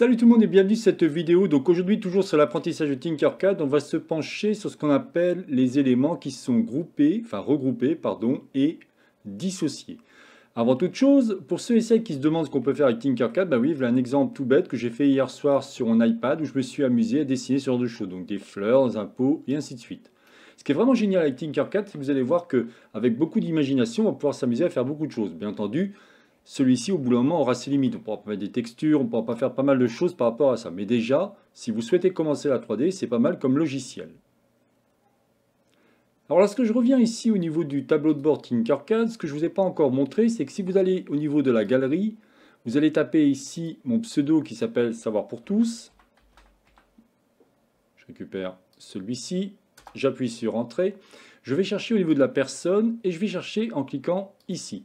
Salut tout le monde et bienvenue sur cette vidéo. Donc aujourd'hui toujours sur l'apprentissage de Tinkercad, on va se pencher sur ce qu'on appelle les éléments qui sont groupés, enfin regroupés et dissociés. Avant toute chose, pour ceux et celles qui se demandent ce qu'on peut faire avec Tinkercad, bah oui, voilà un exemple tout bête que j'ai fait hier soir sur mon iPad où je me suis amusé à dessiner sur deux choses, donc des fleurs, un pot et ainsi de suite. Ce qui est vraiment génial avec Tinkercad, c'est que vous allez voir qu'avec beaucoup d'imagination, on va pouvoir s'amuser à faire beaucoup de choses. Bien entendu, celui-ci, au bout d'un moment, aura ses limites. On ne pourra pas mettre des textures, on ne pourra pas faire pas mal de choses par rapport à ça. Mais déjà, si vous souhaitez commencer la 3D, c'est pas mal comme logiciel. Alors lorsque je reviens ici au niveau du tableau de bord Tinkercad, ce que je ne vous ai pas encore montré, c'est que si vous allez au niveau de la galerie, vous allez taper ici mon pseudo qui s'appelle Savoir pour tous. Je récupère celui-ci, j'appuie sur Entrée. Je vais chercher au niveau de la personne et je vais chercher en cliquant ici.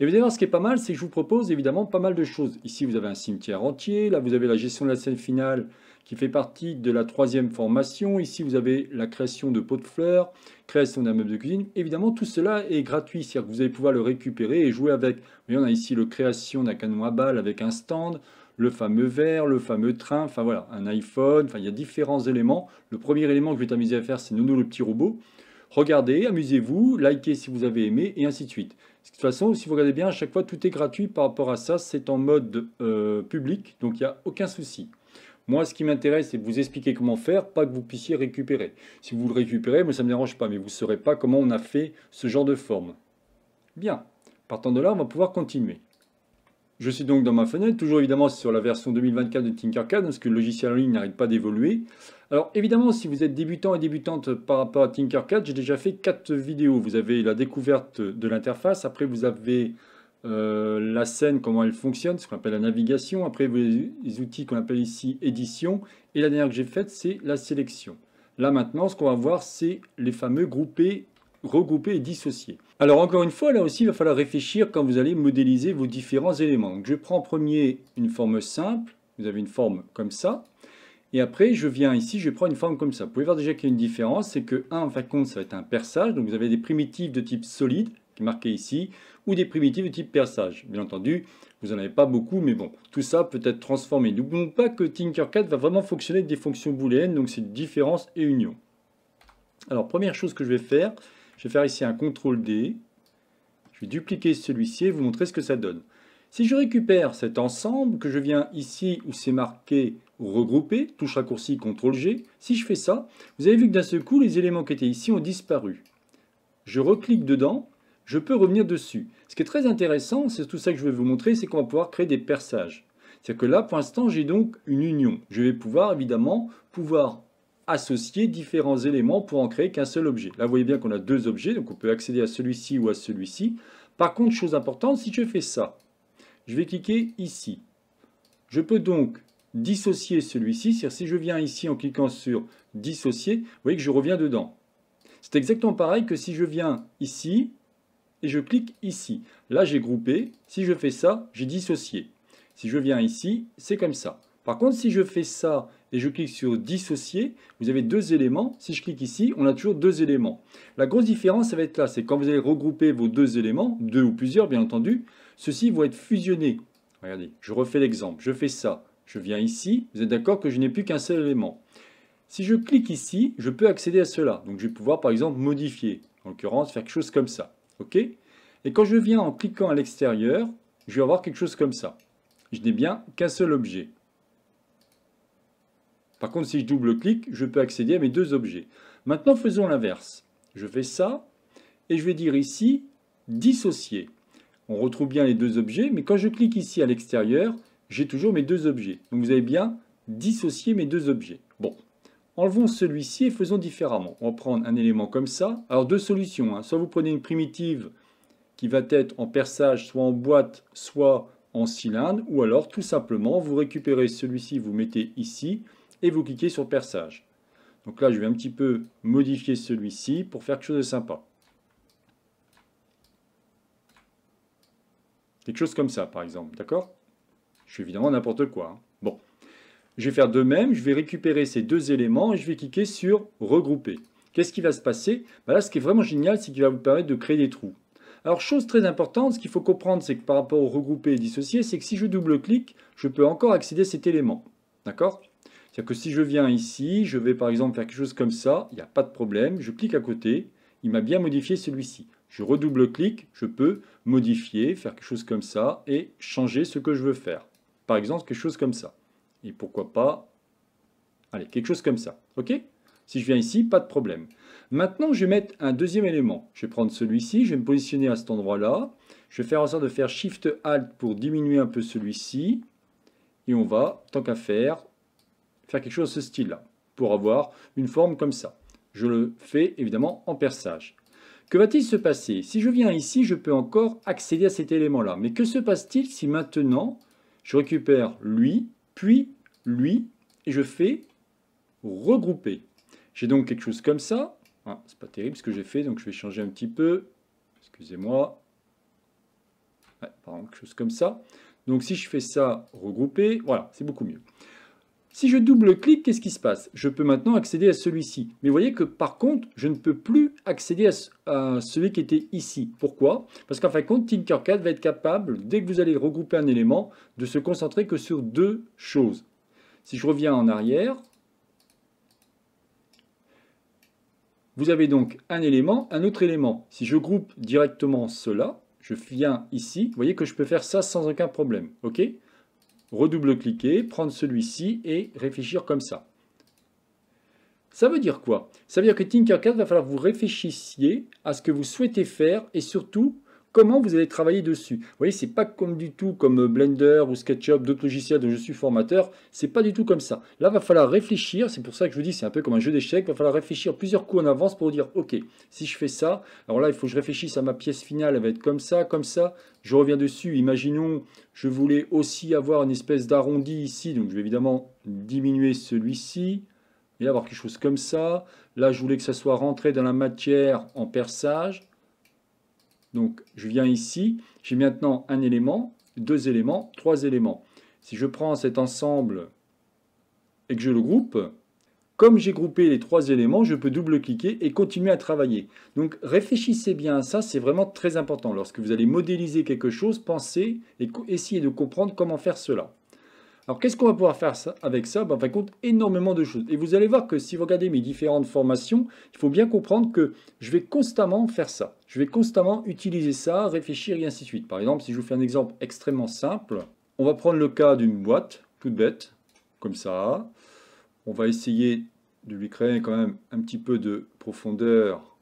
Évidemment, ce qui est pas mal, c'est que je vous propose évidemment pas mal de choses. Ici, vous avez un cimetière entier. Là, vous avez la gestion de la scène finale qui fait partie de la troisième formation. Ici, vous avez la création de pots de fleurs, création d'un meuble de cuisine. Évidemment, tout cela est gratuit, c'est-à-dire que vous allez pouvoir le récupérer et jouer avec. Mais on a ici la création d'un canon à balles avec un stand, le fameux verre, le fameux train, enfin voilà, un iPhone, il y a différents éléments. Le premier élément que je vais t'amuser à faire, c'est Nono le petit robot. Regardez, amusez-vous, likez si vous avez aimé, et ainsi de suite. De toute façon, si vous regardez bien, à chaque fois, tout est gratuit par rapport à ça. C'est en mode euh, public, donc il n'y a aucun souci. Moi, ce qui m'intéresse, c'est de vous expliquer comment faire, pas que vous puissiez récupérer. Si vous le récupérez, mais ça ne me dérange pas, mais vous ne saurez pas comment on a fait ce genre de forme. Bien. Partant de là, on va pouvoir continuer. Je suis donc dans ma fenêtre, toujours évidemment sur la version 2024 de Tinkercad, parce que le logiciel en ligne n'arrête pas d'évoluer. Alors évidemment, si vous êtes débutant et débutante par rapport à Tinkercad, j'ai déjà fait quatre vidéos. Vous avez la découverte de l'interface, après vous avez euh, la scène, comment elle fonctionne, ce qu'on appelle la navigation, après vous les outils qu'on appelle ici édition, et la dernière que j'ai faite, c'est la sélection. Là maintenant, ce qu'on va voir, c'est les fameux groupés regrouper et dissocier. Alors encore une fois, là aussi, il va falloir réfléchir quand vous allez modéliser vos différents éléments. je prends en premier une forme simple, vous avez une forme comme ça, et après, je viens ici, je prends une forme comme ça. Vous pouvez voir déjà qu'il y a une différence, c'est que 1, en fin compte, ça va être un perçage, donc vous avez des primitives de type solide, qui est marqué ici, ou des primitives de type perçage. Bien entendu, vous n'en avez pas beaucoup, mais bon, tout ça peut être transformé. N'oublions pas que Tinkercad va vraiment fonctionner avec des fonctions booléennes, donc c'est différence et union. Alors, première chose que je vais faire, je vais faire ici un CTRL D. Je vais dupliquer celui-ci et vous montrer ce que ça donne. Si je récupère cet ensemble, que je viens ici où c'est marqué regrouper, touche raccourci CTRL G, si je fais ça, vous avez vu que d'un seul coup, les éléments qui étaient ici ont disparu. Je reclique dedans, je peux revenir dessus. Ce qui est très intéressant, c'est tout ça que je vais vous montrer, c'est qu'on va pouvoir créer des perçages. C'est-à-dire que là, pour l'instant, j'ai donc une union. Je vais pouvoir, évidemment, pouvoir associer différents éléments pour en créer qu'un seul objet. Là, vous voyez bien qu'on a deux objets, donc on peut accéder à celui-ci ou à celui-ci. Par contre, chose importante, si je fais ça, je vais cliquer ici. Je peux donc dissocier celui-ci. cest c'est-à-dire Si je viens ici en cliquant sur « Dissocier », vous voyez que je reviens dedans. C'est exactement pareil que si je viens ici et je clique ici. Là, j'ai groupé. Si je fais ça, j'ai dissocié. Si je viens ici, c'est comme ça. Par contre, si je fais ça et je clique sur dissocier, vous avez deux éléments. Si je clique ici, on a toujours deux éléments. La grosse différence, ça va être là, c'est quand vous allez regrouper vos deux éléments, deux ou plusieurs bien entendu, ceux-ci vont être fusionnés. Regardez, je refais l'exemple, je fais ça, je viens ici, vous êtes d'accord que je n'ai plus qu'un seul élément. Si je clique ici, je peux accéder à cela. Donc je vais pouvoir par exemple modifier, en l'occurrence faire quelque chose comme ça. Et quand je viens en cliquant à l'extérieur, je vais avoir quelque chose comme ça. Je n'ai bien qu'un seul objet. Par contre, si je double-clique, je peux accéder à mes deux objets. Maintenant, faisons l'inverse. Je fais ça, et je vais dire ici « dissocier ». On retrouve bien les deux objets, mais quand je clique ici à l'extérieur, j'ai toujours mes deux objets. Donc vous avez bien dissocié mes deux objets. Bon, enlevons celui-ci et faisons différemment. On va prendre un élément comme ça. Alors deux solutions, hein. soit vous prenez une primitive qui va être en perçage, soit en boîte, soit en cylindre, ou alors tout simplement vous récupérez celui-ci, vous mettez ici, et vous cliquez sur perçage. Donc là, je vais un petit peu modifier celui-ci pour faire quelque chose de sympa. Quelque chose comme ça, par exemple, d'accord Je suis évidemment n'importe quoi. Hein. Bon, je vais faire de même, je vais récupérer ces deux éléments et je vais cliquer sur « Regrouper ». Qu'est-ce qui va se passer bah Là, ce qui est vraiment génial, c'est qu'il va vous permettre de créer des trous. Alors, chose très importante, ce qu'il faut comprendre, c'est que par rapport au regrouper et dissocier, c'est que si je double-clique, je peux encore accéder à cet élément. D'accord c'est-à-dire que si je viens ici, je vais par exemple faire quelque chose comme ça, il n'y a pas de problème, je clique à côté, il m'a bien modifié celui-ci. Je redouble-clique, je peux modifier, faire quelque chose comme ça et changer ce que je veux faire. Par exemple, quelque chose comme ça. Et pourquoi pas, allez, quelque chose comme ça. OK Si je viens ici, pas de problème. Maintenant, je vais mettre un deuxième élément. Je vais prendre celui-ci, je vais me positionner à cet endroit-là. Je vais faire en sorte de faire Shift-Alt pour diminuer un peu celui-ci. Et on va, tant qu'à faire, quelque chose de ce style-là, pour avoir une forme comme ça. Je le fais évidemment en perçage. Que va-t-il se passer Si je viens ici, je peux encore accéder à cet élément-là. Mais que se passe-t-il si maintenant, je récupère lui, puis lui, et je fais regrouper J'ai donc quelque chose comme ça. Ah, c'est pas terrible ce que j'ai fait, donc je vais changer un petit peu. Excusez-moi. par exemple, quelque chose comme ça. Donc si je fais ça, regrouper, voilà, c'est beaucoup mieux. Si je double-clique, qu'est-ce qui se passe Je peux maintenant accéder à celui-ci. Mais vous voyez que par contre, je ne peux plus accéder à, celui qui était ici. Pourquoi Parce qu'en fin de compte, Tinkercad va être capable, dès que vous allez regrouper un élément, de se concentrer que sur deux choses. Si je reviens en arrière, vous avez donc un élément, un autre élément. Si je groupe directement cela, je viens ici, vous voyez que je peux faire ça sans aucun problème. ok redouble-cliquer, prendre celui-ci et réfléchir comme ça. Ça veut dire quoi Ça veut dire que Tinkercad va falloir que vous réfléchissiez à ce que vous souhaitez faire et surtout comment vous allez travailler dessus. Vous voyez, c'est pas comme du tout comme euh, Blender ou SketchUp, d'autres logiciels dont je suis formateur, c'est pas du tout comme ça. Là, il va falloir réfléchir, c'est pour ça que je vous dis, c'est un peu comme un jeu d'échecs, va falloir réfléchir plusieurs coups en avance pour dire, ok, si je fais ça, alors là, il faut que je réfléchisse à ma pièce finale, elle va être comme ça, comme ça, je reviens dessus, imaginons, je voulais aussi avoir une espèce d'arrondi ici, donc je vais évidemment diminuer celui-ci, et avoir quelque chose comme ça, là, je voulais que ça soit rentré dans la matière en perçage, donc je viens ici, j'ai maintenant un élément, deux éléments, trois éléments. Si je prends cet ensemble et que je le groupe, comme j'ai groupé les trois éléments, je peux double-cliquer et continuer à travailler. Donc réfléchissez bien à ça, c'est vraiment très important. Lorsque vous allez modéliser quelque chose, pensez et essayez de comprendre comment faire cela. Alors qu'est-ce qu'on va pouvoir faire avec ça ben, de compte, énormément de choses. Et vous allez voir que si vous regardez mes différentes formations, il faut bien comprendre que je vais constamment faire ça. Je vais constamment utiliser ça, réfléchir et ainsi de suite. Par exemple, si je vous fais un exemple extrêmement simple, on va prendre le cas d'une boîte, toute bête, comme ça. On va essayer de lui créer quand même un petit peu de profondeur,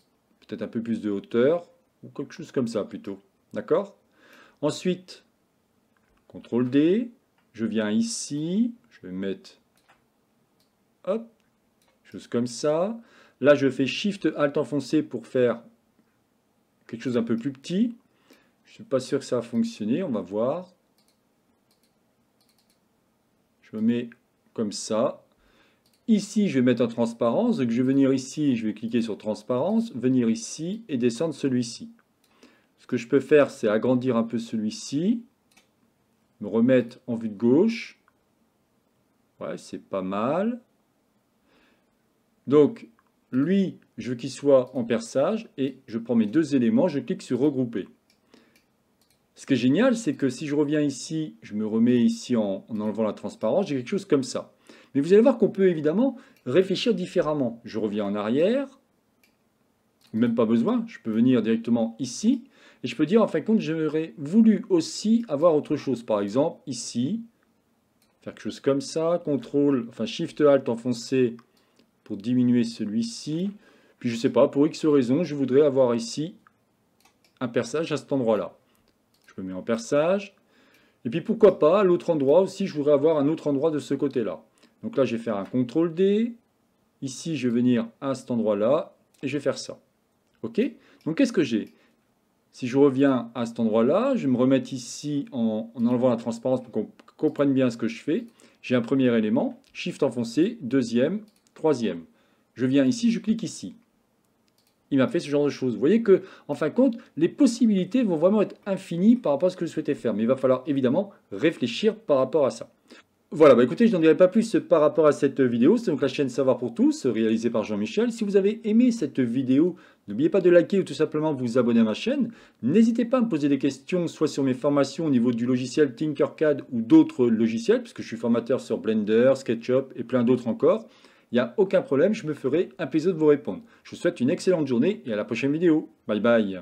peut-être un peu plus de hauteur, ou quelque chose comme ça plutôt. D'accord Ensuite, CTRL D, je viens ici, je vais mettre, hop, chose comme ça. Là, je fais Shift Alt enfoncé pour faire quelque chose un peu plus petit. Je ne suis pas sûr que ça a fonctionné, on va voir. Je me mets comme ça. Ici, je vais mettre en transparence. je vais venir ici, je vais cliquer sur transparence, venir ici et descendre celui-ci. Ce que je peux faire, c'est agrandir un peu celui-ci me remettre en vue de gauche. Ouais, c'est pas mal. Donc, lui, je veux qu'il soit en perçage et je prends mes deux éléments, je clique sur regrouper. Ce qui est génial, c'est que si je reviens ici, je me remets ici en, en enlevant la transparence, j'ai quelque chose comme ça. Mais vous allez voir qu'on peut évidemment réfléchir différemment. Je reviens en arrière, même pas besoin, je peux venir directement ici, et je peux dire, en fin de compte, j'aurais voulu aussi avoir autre chose. Par exemple, ici, faire quelque chose comme ça, contrôle, enfin Shift-Alt enfoncé pour diminuer celui-ci. Puis je ne sais pas, pour X raisons, je voudrais avoir ici un perçage à cet endroit-là. Je me mets en perçage. Et puis pourquoi pas, à l'autre endroit aussi, je voudrais avoir un autre endroit de ce côté-là. Donc là, je vais faire un CTRL D. Ici, je vais venir à cet endroit-là et je vais faire ça. OK Donc qu'est-ce que j'ai si je reviens à cet endroit-là, je vais me remettre ici en, enlevant la transparence pour qu'on comprenne bien ce que je fais. J'ai un premier élément, Shift enfoncé, deuxième, troisième. Je viens ici, je clique ici. Il m'a fait ce genre de choses. Vous voyez que, en fin de compte, les possibilités vont vraiment être infinies par rapport à ce que je souhaitais faire. Mais il va falloir évidemment réfléchir par rapport à ça. Voilà, bah écoutez, je n'en dirai pas plus par rapport à cette vidéo. C'est donc la chaîne Savoir pour tous, réalisée par Jean-Michel. Si vous avez aimé cette vidéo, n'oubliez pas de liker ou tout simplement vous abonner à ma chaîne. N'hésitez pas à me poser des questions, soit sur mes formations au niveau du logiciel Tinkercad ou d'autres logiciels, puisque je suis formateur sur Blender, SketchUp et plein d'autres encore. Il n'y a aucun problème, je me ferai un plaisir de vous répondre. Je vous souhaite une excellente journée et à la prochaine vidéo. Bye bye